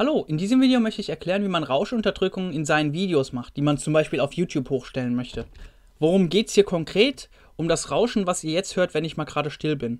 Hallo, in diesem Video möchte ich erklären, wie man Rauschunterdrückungen in seinen Videos macht, die man zum Beispiel auf YouTube hochstellen möchte. Worum geht es hier konkret? Um das Rauschen, was ihr jetzt hört, wenn ich mal gerade still bin.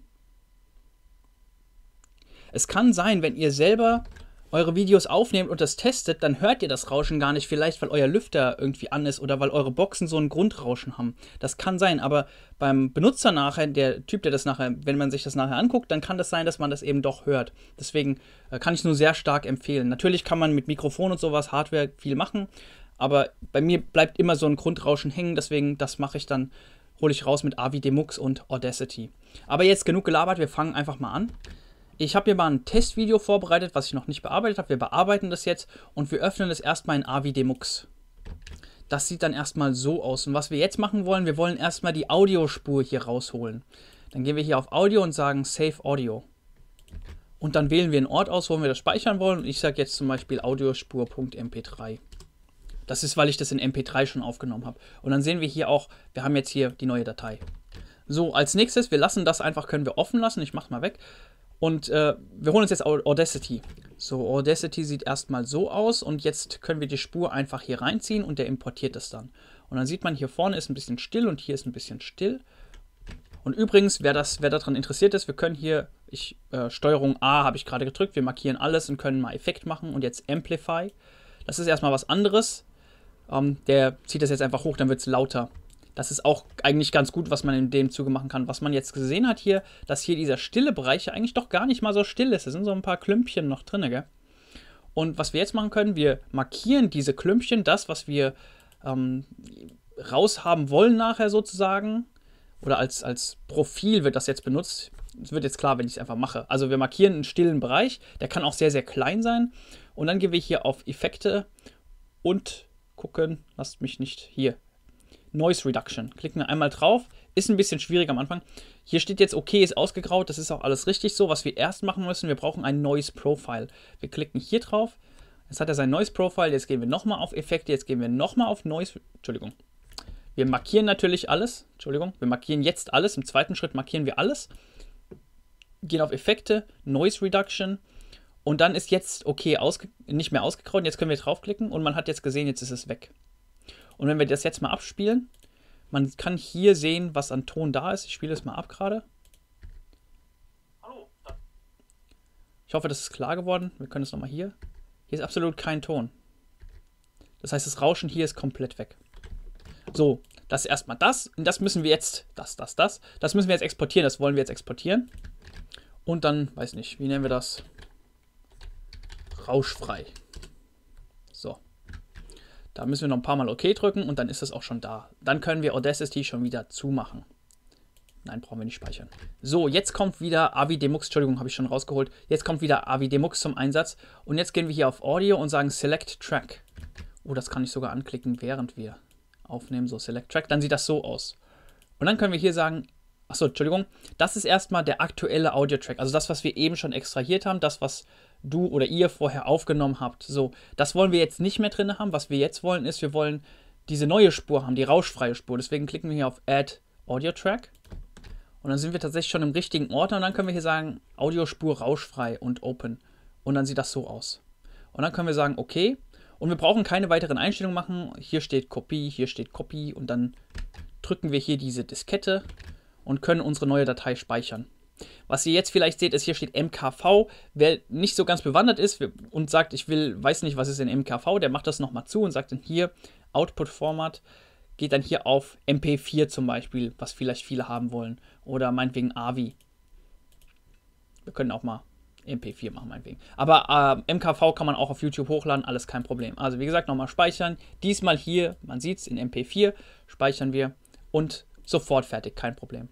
Es kann sein, wenn ihr selber eure Videos aufnehmt und das testet, dann hört ihr das Rauschen gar nicht. Vielleicht, weil euer Lüfter irgendwie an ist oder weil eure Boxen so ein Grundrauschen haben. Das kann sein, aber beim Benutzer nachher, der Typ, der das nachher, wenn man sich das nachher anguckt, dann kann das sein, dass man das eben doch hört. Deswegen äh, kann ich nur sehr stark empfehlen. Natürlich kann man mit Mikrofon und sowas, Hardware viel machen, aber bei mir bleibt immer so ein Grundrauschen hängen, deswegen das mache ich dann hole ich raus mit Avi Demux und Audacity. Aber jetzt genug gelabert, wir fangen einfach mal an. Ich habe hier mal ein Testvideo vorbereitet, was ich noch nicht bearbeitet habe. Wir bearbeiten das jetzt und wir öffnen das erstmal in AVI Demux. Das sieht dann erstmal so aus. Und was wir jetzt machen wollen, wir wollen erstmal die Audiospur hier rausholen. Dann gehen wir hier auf Audio und sagen Save Audio. Und dann wählen wir einen Ort aus, wo wir das speichern wollen. Und ich sage jetzt zum Beispiel audiospur.mp3. Das ist, weil ich das in MP3 schon aufgenommen habe. Und dann sehen wir hier auch, wir haben jetzt hier die neue Datei. So, als nächstes, wir lassen das einfach, können wir offen lassen. Ich mache mal weg. Und äh, wir holen uns jetzt Audacity. So, Audacity sieht erstmal so aus und jetzt können wir die Spur einfach hier reinziehen und der importiert es dann. Und dann sieht man, hier vorne ist ein bisschen still und hier ist ein bisschen still. Und übrigens, wer, das, wer daran interessiert ist, wir können hier, ich, äh, Steuerung A habe ich gerade gedrückt, wir markieren alles und können mal Effekt machen und jetzt Amplify. Das ist erstmal was anderes. Ähm, der zieht das jetzt einfach hoch, dann wird es lauter. Das ist auch eigentlich ganz gut, was man in dem Zuge machen kann. Was man jetzt gesehen hat hier, dass hier dieser stille Bereich ja eigentlich doch gar nicht mal so still ist. Da sind so ein paar Klümpchen noch drin, gell? Und was wir jetzt machen können, wir markieren diese Klümpchen, das, was wir ähm, raushaben wollen nachher sozusagen. Oder als, als Profil wird das jetzt benutzt. Es wird jetzt klar, wenn ich es einfach mache. Also wir markieren einen stillen Bereich, der kann auch sehr, sehr klein sein. Und dann gehen wir hier auf Effekte und gucken, lasst mich nicht hier, Noise Reduction. Klicken wir einmal drauf. Ist ein bisschen schwierig am Anfang. Hier steht jetzt, okay, ist ausgegraut. Das ist auch alles richtig so. Was wir erst machen müssen, wir brauchen ein Noise Profile. Wir klicken hier drauf. Jetzt hat er sein Noise Profile. Jetzt gehen wir nochmal auf Effekte. Jetzt gehen wir nochmal auf Noise. Entschuldigung. Wir markieren natürlich alles. Entschuldigung. Wir markieren jetzt alles. Im zweiten Schritt markieren wir alles. Gehen auf Effekte, Noise Reduction. Und dann ist jetzt okay, nicht mehr ausgegraut. Jetzt können wir draufklicken und man hat jetzt gesehen, jetzt ist es weg. Und wenn wir das jetzt mal abspielen, man kann hier sehen, was an Ton da ist. Ich spiele es mal ab gerade. Ich hoffe, das ist klar geworden. Wir können es nochmal hier. Hier ist absolut kein Ton. Das heißt, das Rauschen hier ist komplett weg. So, das ist erstmal das. Und das müssen wir jetzt, das, das, das, das müssen wir jetzt exportieren. Das wollen wir jetzt exportieren. Und dann, weiß nicht, wie nennen wir das? Rauschfrei. Da müssen wir noch ein paar Mal OK drücken und dann ist es auch schon da. Dann können wir Audacity schon wieder zumachen. Nein, brauchen wir nicht speichern. So, jetzt kommt wieder AVDMux, Entschuldigung, habe ich schon rausgeholt. Jetzt kommt wieder AVDMux zum Einsatz. Und jetzt gehen wir hier auf Audio und sagen Select Track. Oh, das kann ich sogar anklicken, während wir aufnehmen. So, Select Track. Dann sieht das so aus. Und dann können wir hier sagen Achso, Entschuldigung. Das ist erstmal der aktuelle Audio-Track. Also das, was wir eben schon extrahiert haben, das, was du oder ihr vorher aufgenommen habt. So, das wollen wir jetzt nicht mehr drin haben. Was wir jetzt wollen, ist, wir wollen diese neue Spur haben, die rauschfreie Spur. Deswegen klicken wir hier auf Add Audio Track. Und dann sind wir tatsächlich schon im richtigen Ordner. Und dann können wir hier sagen, Audiospur rauschfrei und open. Und dann sieht das so aus. Und dann können wir sagen, okay. Und wir brauchen keine weiteren Einstellungen machen. Hier steht Kopie, hier steht Kopie. Und dann drücken wir hier diese Diskette und können unsere neue Datei speichern. Was ihr jetzt vielleicht seht, ist hier steht MKV. Wer nicht so ganz bewandert ist und sagt, ich will, weiß nicht, was ist in MKV, der macht das nochmal zu und sagt dann hier Output Format, geht dann hier auf MP4 zum Beispiel, was vielleicht viele haben wollen. Oder meinetwegen AVI. Wir können auch mal MP4 machen, meinetwegen. Aber äh, MKV kann man auch auf YouTube hochladen, alles kein Problem. Also wie gesagt, nochmal speichern. Diesmal hier, man sieht es, in MP4 speichern wir und sofort fertig, kein Problem.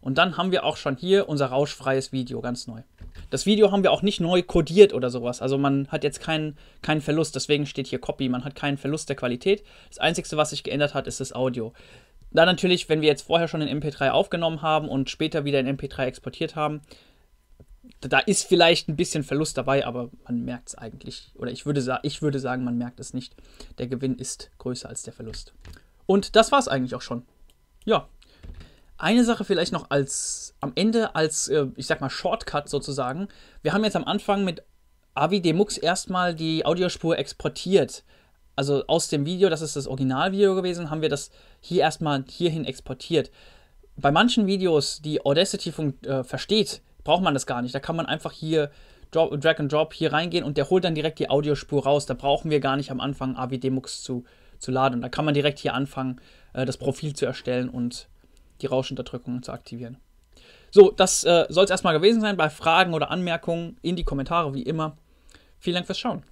Und dann haben wir auch schon hier unser rauschfreies Video, ganz neu. Das Video haben wir auch nicht neu codiert oder sowas. Also man hat jetzt keinen, keinen Verlust, deswegen steht hier Copy. Man hat keinen Verlust der Qualität. Das Einzige, was sich geändert hat, ist das Audio. Da natürlich, wenn wir jetzt vorher schon in MP3 aufgenommen haben und später wieder in MP3 exportiert haben, da ist vielleicht ein bisschen Verlust dabei, aber man merkt es eigentlich. Oder ich würde, ich würde sagen, man merkt es nicht. Der Gewinn ist größer als der Verlust. Und das war es eigentlich auch schon. Ja, eine Sache vielleicht noch als am Ende als, äh, ich sag mal, Shortcut sozusagen. Wir haben jetzt am Anfang mit Avi Demux erstmal die Audiospur exportiert. Also aus dem Video, das ist das Originalvideo gewesen, haben wir das hier erstmal hierhin exportiert. Bei manchen Videos, die Audacity äh, versteht, braucht man das gar nicht. Da kann man einfach hier Drop, Drag and Drop hier reingehen und der holt dann direkt die Audiospur raus. Da brauchen wir gar nicht am Anfang AVD-Mux zu, zu laden. da kann man direkt hier anfangen, äh, das Profil zu erstellen und die Rauschunterdrückung zu aktivieren. So, das äh, soll es erstmal gewesen sein. Bei Fragen oder Anmerkungen in die Kommentare wie immer. Vielen Dank fürs Schauen.